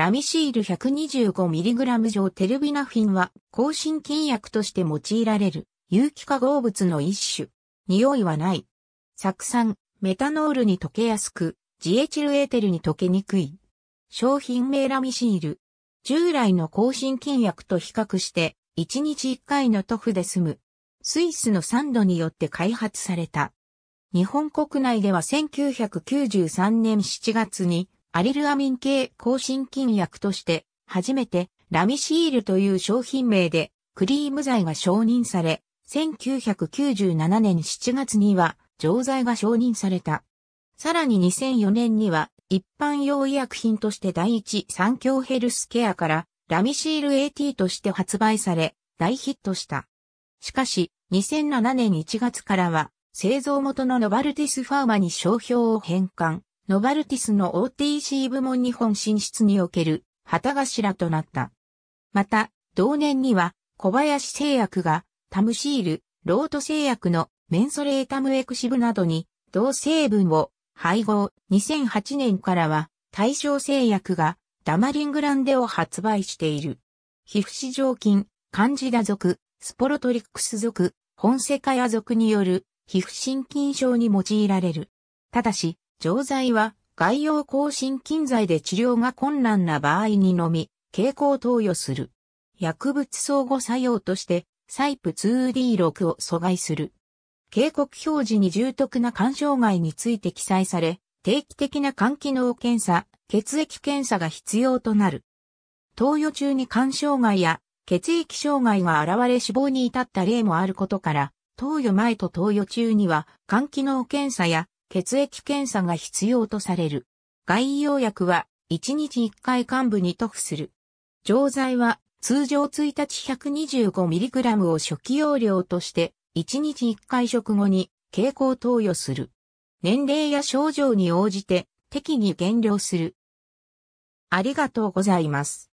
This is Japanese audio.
ラミシール 125mg 上テルビナフィンは、抗心菌薬として用いられる、有機化合物の一種。匂いはない。酢酸、メタノールに溶けやすく、ジエチルエーテルに溶けにくい。商品名ラミシール。従来の抗心菌薬と比較して、1日1回の塗布で済む。スイスのサンドによって開発された。日本国内では1993年7月にアリルアミン系抗心菌薬として、初めてラミシールという商品名でクリーム剤が承認され、1997年7月には錠剤が承認された。さらに2004年には一般用医薬品として第一三共ヘルスケアからラミシール AT として発売され大ヒットした。しかし2007年1月からは製造元のノバルティスファーマに商標を返還。ノバルティスの OTC 部門日本進出における旗頭となった。また、同年には小林製薬がタムシール、ロート製薬のメンソレータムエクシブなどに同成分を配合。2008年からは対象製薬がダマリングランデを発売している。皮膚市場菌、カンジダ属、スポロトリックス属、本セカヤ属による皮膚心筋症に用いられる。ただし、錠剤は外用抗心筋剤で治療が困難な場合にのみ、経口投与する。薬物相互作用として、サイプ 2D6 を阻害する。警告表示に重篤な肝障害について記載され、定期的な肝機能検査、血液検査が必要となる。投与中に肝障害や血液障害が現れ死亡に至った例もあることから、投与前と投与中には肝機能検査や血液検査が必要とされる。外用薬は1日1回幹部に塗布する。錠剤は通常1日 125mg を初期用量として1日1回食後に経口投与する。年齢や症状に応じて適宜減量する。ありがとうございます。